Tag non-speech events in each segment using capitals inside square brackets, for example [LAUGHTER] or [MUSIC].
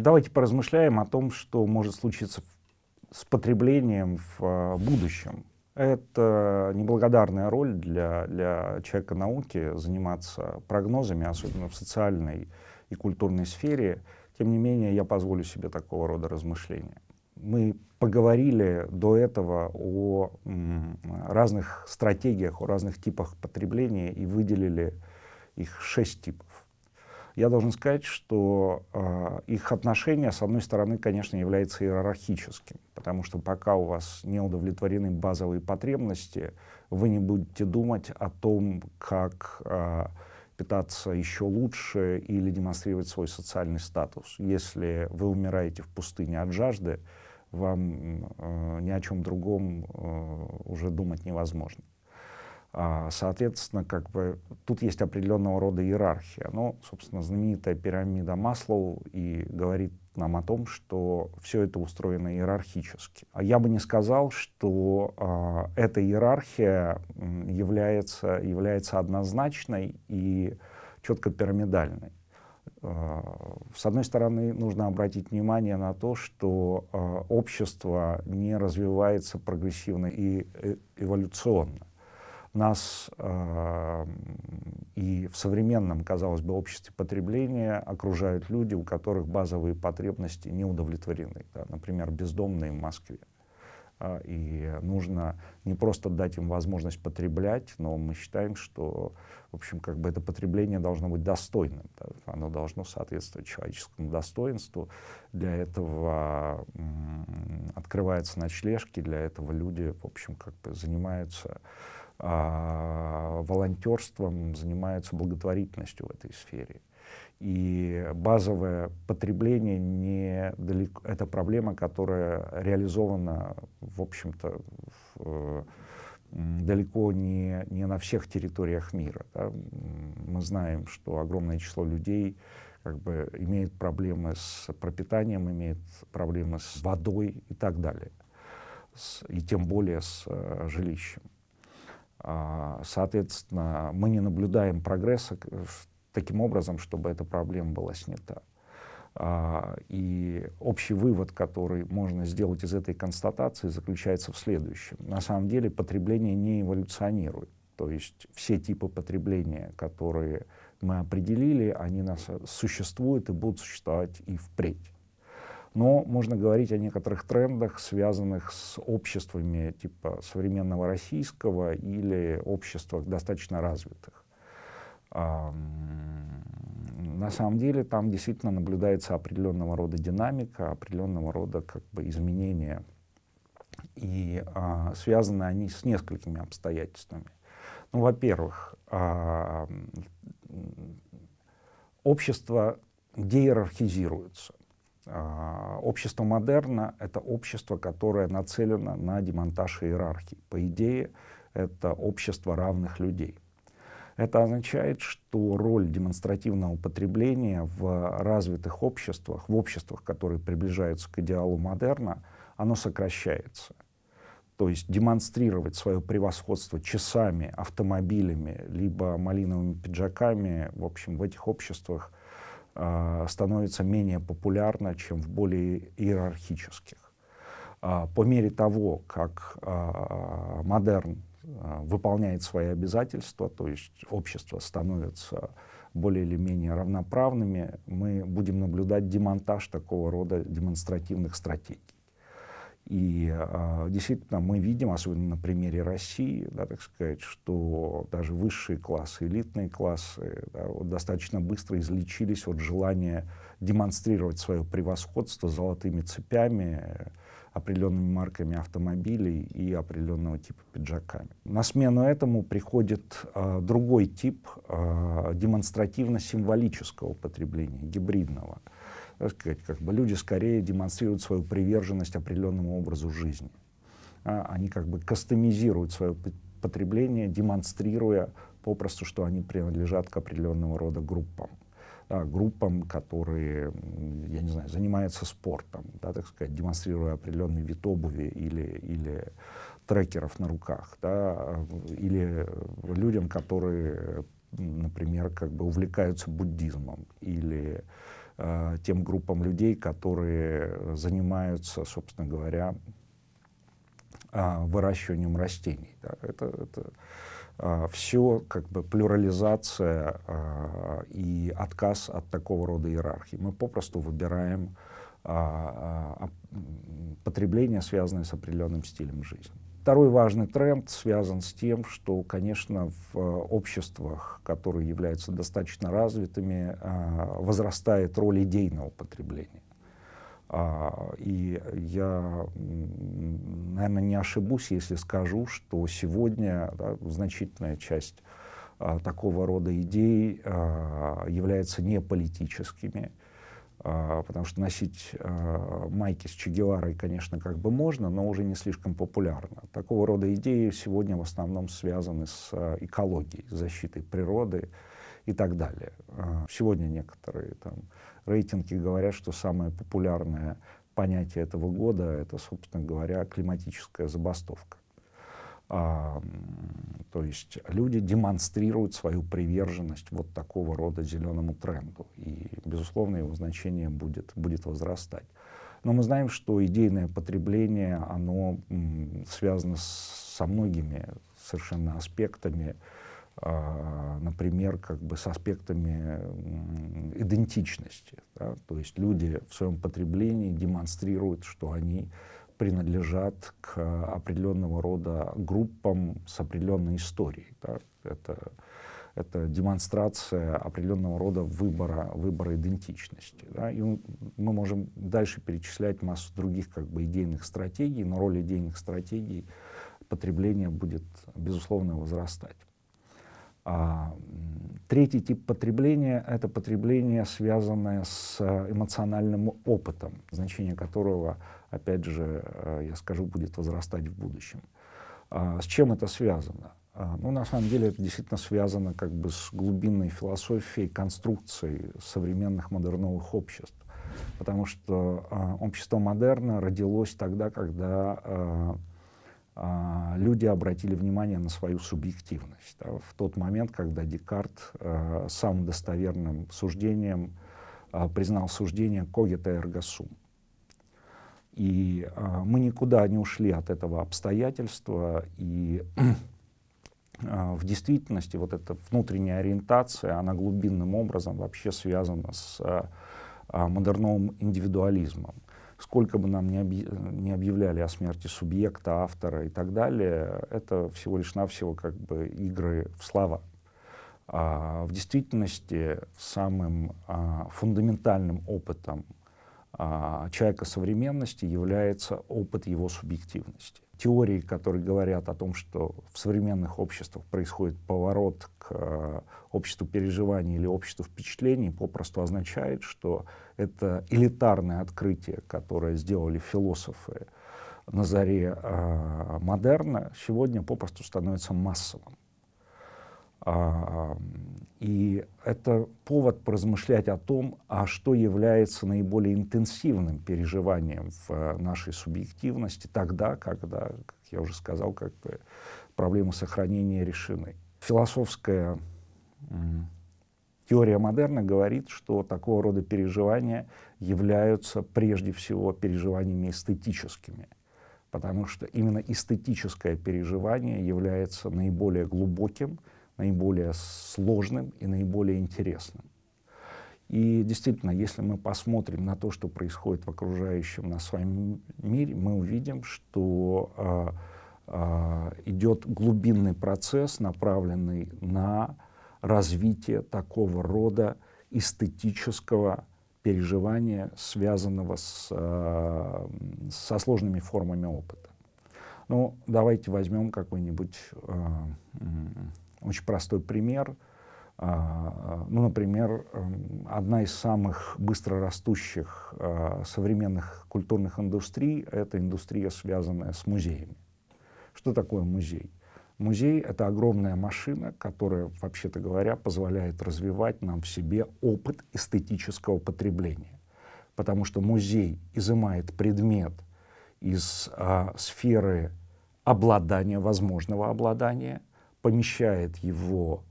давайте поразмышляем о том, что может случиться с потреблением в э, будущем. Это неблагодарная роль для, для человека науки заниматься прогнозами, особенно в социальной и культурной сфере. Тем не менее, я позволю себе такого рода размышления. Мы поговорили до этого о разных стратегиях, о разных типах потребления и выделили их шесть типов я должен сказать, что э, их отношение, с одной стороны, конечно, является иерархическим, потому что пока у вас не удовлетворены базовые потребности, вы не будете думать о том, как э, питаться еще лучше или демонстрировать свой социальный статус. Если вы умираете в пустыне от жажды, вам э, ни о чем другом э, уже думать невозможно. А, соответственно, как бы тут есть определенного рода иерархия. Но, ну, собственно, знаменитая пирамида Маслоу и говорит нам о том, что все это устроено иерархически. А я бы не сказал, что э, эта иерархия является, является однозначной и четко пирамидальной. Э, с одной стороны, нужно обратить внимание на то, что э, общество не развивается прогрессивно и э, эволюционно. Нас э, и в современном, казалось бы, обществе потребления окружают люди, у которых базовые потребности не удовлетворены. Да? Например, бездомные в Москве. А, и нужно не просто дать им возможность потреблять, но мы считаем, что, в общем, как бы это потребление должно быть достойным. Да? Оно должно соответствовать человеческому достоинству. Для этого открываются ночлежки, для этого люди, в общем, как бы занимаются а, волонтерством, занимаются благотворительностью в этой сфере. И базовое потребление не далеко, это проблема, которая реализована, в общем-то, в, далеко не, не на всех территориях мира. Да? Мы знаем, что огромное число людей как бы имеют проблемы с пропитанием, имеют проблемы с водой и так далее, с, и тем более с э, жилищем. А, соответственно, мы не наблюдаем прогресса таким образом, чтобы эта проблема была снята. А, и общий вывод, который можно сделать из этой констатации, заключается в следующем. На самом деле потребление не эволюционирует. То есть все типы потребления, которые мы определили, они нас существуют и будут существовать и впредь но можно говорить о некоторых трендах, связанных с обществами типа современного российского или обществах достаточно развитых. На самом деле там действительно наблюдается определенного рода динамика, определенного рода как бы изменения, и а, связаны они с несколькими обстоятельствами. Ну, во-первых, а, общество деиерархизируется. А, общество модерна — это общество, которое нацелено на демонтаж иерархии. По идее, это общество равных людей. Это означает, что роль демонстративного потребления в развитых обществах, в обществах, которые приближаются к идеалу модерна, оно сокращается. То есть демонстрировать свое превосходство часами, автомобилями, либо малиновыми пиджаками, в общем, в этих обществах а, становится менее популярна, чем в более иерархических. А, по мере того, как а, модерн выполняет свои обязательства, то есть общество становится более или менее равноправными, мы будем наблюдать демонтаж такого рода демонстративных стратегий. И э, действительно мы видим, особенно на примере России, да, так сказать, что даже высшие классы, элитные классы да, вот достаточно быстро излечились от желания демонстрировать свое превосходство золотыми цепями, определенными марками автомобилей и определенного типа пиджаками. На смену этому приходит э, другой тип э, демонстративно-символического потребления, гибридного сказать, как бы люди скорее демонстрируют свою приверженность определенному образу жизни. А, они как бы кастомизируют свое потребление, демонстрируя попросту, что они принадлежат к определенного рода группам. Да, группам, которые, я не знаю, занимаются спортом, да, так сказать, демонстрируя определенный вид обуви или, или трекеров на руках, да, э, или людям, которые, например, как бы увлекаются буддизмом или Э, тем группам людей, которые э, занимаются, собственно говоря, э, выращиванием растений. Да. Это, это э, все как бы плюрализация э, и отказ от такого рода иерархии. Мы попросту выбираем э, потребление, связанное с определенным стилем жизни. Второй важный тренд связан с тем, что, конечно, в э, обществах, которые являются достаточно развитыми, а, возрастает роль идейного потребления. А, и я, наверное, не ошибусь, если скажу, что сегодня да, значительная часть а, такого рода идей является не политическими, а, потому что носить а, майки с Че Геварой, конечно, как бы можно, но уже не слишком популярно. Такого рода идеи сегодня в основном связаны с а, экологией, защитой природы и так далее. Сегодня некоторые там, рейтинги говорят, что самое популярное понятие этого года — это, собственно говоря, климатическая забастовка. А, то есть люди демонстрируют свою приверженность вот такого рода зеленому тренду. И, безусловно, его значение будет, будет возрастать. Но мы знаем, что идейное потребление, оно м, связано с, со многими совершенно аспектами, а, например, как бы с аспектами м, идентичности. Да? То есть люди в своем потреблении демонстрируют, что они принадлежат к э, определенного рода группам с определенной историей. Да? Это, это демонстрация определенного рода выбора, выбора идентичности. Да? И мы можем дальше перечислять массу других как бы, идейных стратегий, но роль идейных стратегий потребление будет, безусловно, возрастать. А, третий тип потребления — это потребление, связанное с э, эмоциональным опытом, значение которого, опять же, э, я скажу, будет возрастать в будущем. А, с чем это связано? А, ну, на самом деле, это действительно связано как бы с глубинной философией конструкции современных модерновых обществ потому что общество модерна родилось тогда, когда а, люди обратили внимание на свою субъективность. А в тот момент, когда Декарт а, самым достоверным суждением признал суждение «когита эргосум. И мы никуда не ушли от этого обстоятельства, и в действительности вот эта внутренняя ориентация, она глубинным образом вообще связана с модерновым индивидуализмом сколько бы нам не объявляли о смерти субъекта, автора и так далее, это всего лишь навсего как бы игры в слова. А в действительности самым а, фундаментальным опытом а, человека современности является опыт его субъективности. Теории, которые говорят о том, что в современных обществах происходит поворот к а, обществу переживаний или обществу впечатлений, попросту означает, что это элитарное открытие, которое сделали философы на заре а, модерна, сегодня попросту становится массовым. А, и это повод поразмышлять о том, а что является наиболее интенсивным переживанием в э, нашей субъективности тогда, когда, как я уже сказал, как бы проблемы сохранения решены. Философская теория модерна говорит, что такого рода переживания являются прежде всего переживаниями эстетическими – потому что именно эстетическое переживание является наиболее глубоким наиболее сложным и наиболее интересным. И действительно, если мы посмотрим на то, что происходит в окружающем нас с мире, мы увидим, что э, э, идет глубинный процесс, направленный на развитие такого рода эстетического переживания, связанного с, э, со сложными формами опыта. Ну, давайте возьмем какой-нибудь э, очень простой пример. А, ну, например, эм, одна из самых быстро растущих а, современных культурных индустрий — это индустрия, связанная с музеями. Что такое музей? Музей — это огромная машина, которая, вообще-то говоря, позволяет развивать нам в себе опыт эстетического потребления. Потому что музей изымает предмет из а, сферы обладания, возможного обладания — помещает его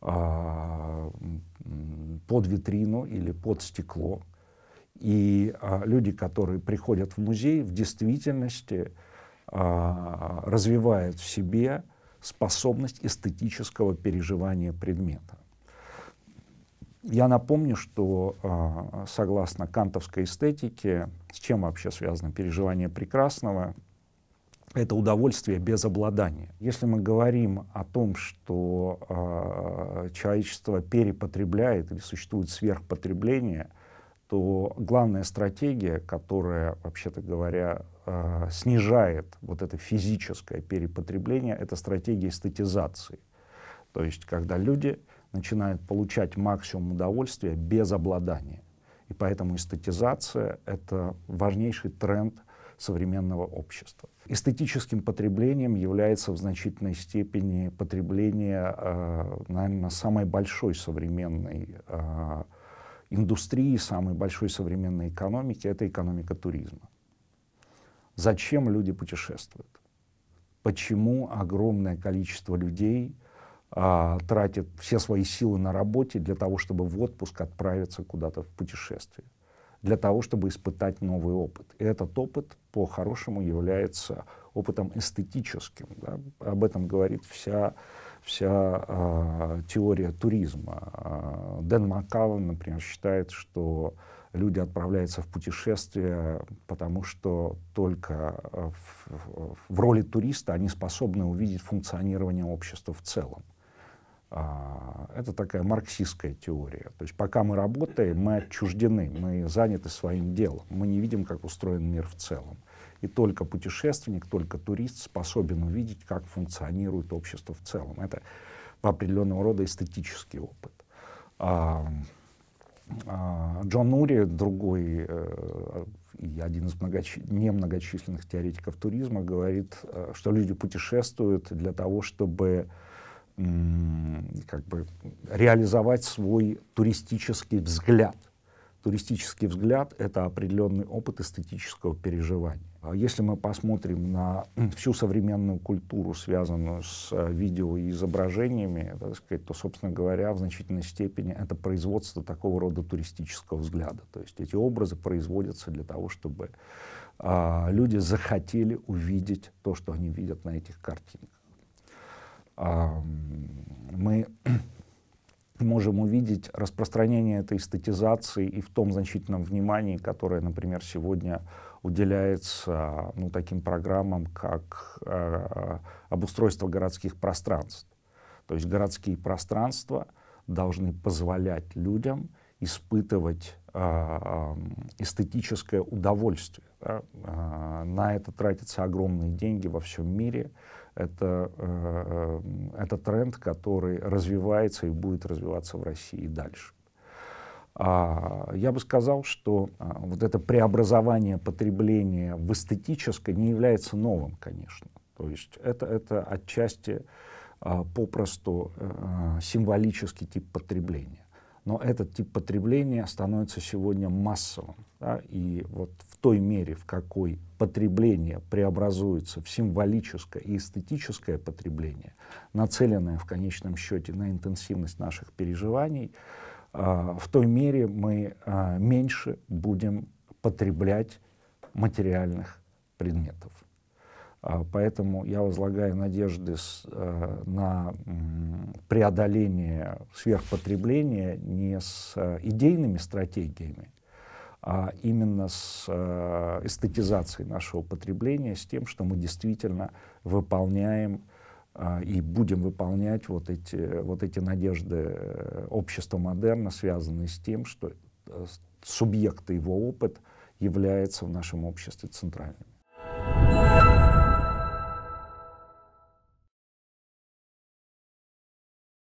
а, под витрину или под стекло. И а, люди, которые приходят в музей, в действительности а, развивают в себе способность эстетического переживания предмета. Я напомню, что согласно кантовской эстетике, с чем вообще связано переживание прекрасного, это удовольствие без обладания. Если мы говорим о том, что э, человечество перепотребляет или существует сверхпотребление, то главная стратегия, которая, вообще-то говоря, э, снижает вот это физическое перепотребление, это стратегия эстетизации. То есть, когда люди начинают получать максимум удовольствия без обладания. И поэтому эстетизация — это важнейший тренд современного общества. Эстетическим потреблением является в значительной степени потребление, э, наверное, самой большой современной э, индустрии, самой большой современной экономики, это экономика туризма. Зачем люди путешествуют? Почему огромное количество людей э, тратит все свои силы на работе для того, чтобы в отпуск отправиться куда-то в путешествие? для того, чтобы испытать новый опыт. И этот опыт по-хорошему является опытом эстетическим. Да? Об этом говорит вся, вся э, теория туризма. Э, Дэн Маккаллан, например, считает, что люди отправляются в путешествие, потому что только в, в роли туриста они способны увидеть функционирование общества в целом. А, это такая марксистская теория. То есть пока мы работаем, мы отчуждены, мы заняты своим делом, мы не видим, как устроен мир в целом. И только путешественник, только турист способен увидеть, как функционирует общество в целом. Это определенного рода эстетический опыт. А, а, Джон Нури, другой э, и один из многочи... немногочисленных теоретиков туризма, говорит, э, что люди путешествуют для того, чтобы как бы реализовать свой туристический взгляд. Туристический взгляд — это определенный опыт эстетического переживания. А если мы посмотрим на всю современную культуру, связанную с э, видео и изображениями, э, так сказать, то, собственно говоря, в значительной степени это производство такого рода туристического взгляда. То есть эти образы производятся для того, чтобы а, люди захотели увидеть то, что они видят на этих картинках. А, мы [CLEARS THROAT] можем увидеть распространение этой эстетизации и в том значительном внимании, которое, например, сегодня уделяется ну, таким программам, как э, обустройство городских пространств. То есть городские пространства должны позволять людям испытывать э, э, эстетическое удовольствие. Да? Э, на это тратятся огромные деньги во всем мире это, э, это тренд, который развивается и будет развиваться в России и дальше. А, я бы сказал, что а, вот это преобразование потребления в эстетическое не является новым, конечно. То есть это, это отчасти а, попросту э, символический тип потребления. Но этот тип потребления становится сегодня массовым. Да, и вот в той мере, в какой потребление преобразуется в символическое и эстетическое потребление, нацеленное в конечном счете на интенсивность наших переживаний, а, в той мере мы а, меньше будем потреблять материальных предметов. А, поэтому я возлагаю надежды на преодоление сверхпотребления не с идейными стратегиями, а именно с э, эстетизацией нашего потребления, с тем, что мы действительно выполняем а, и будем выполнять вот эти, вот эти надежды э, общества модерна, связанные с тем, что э, субъект его опыт является в нашем обществе центральным.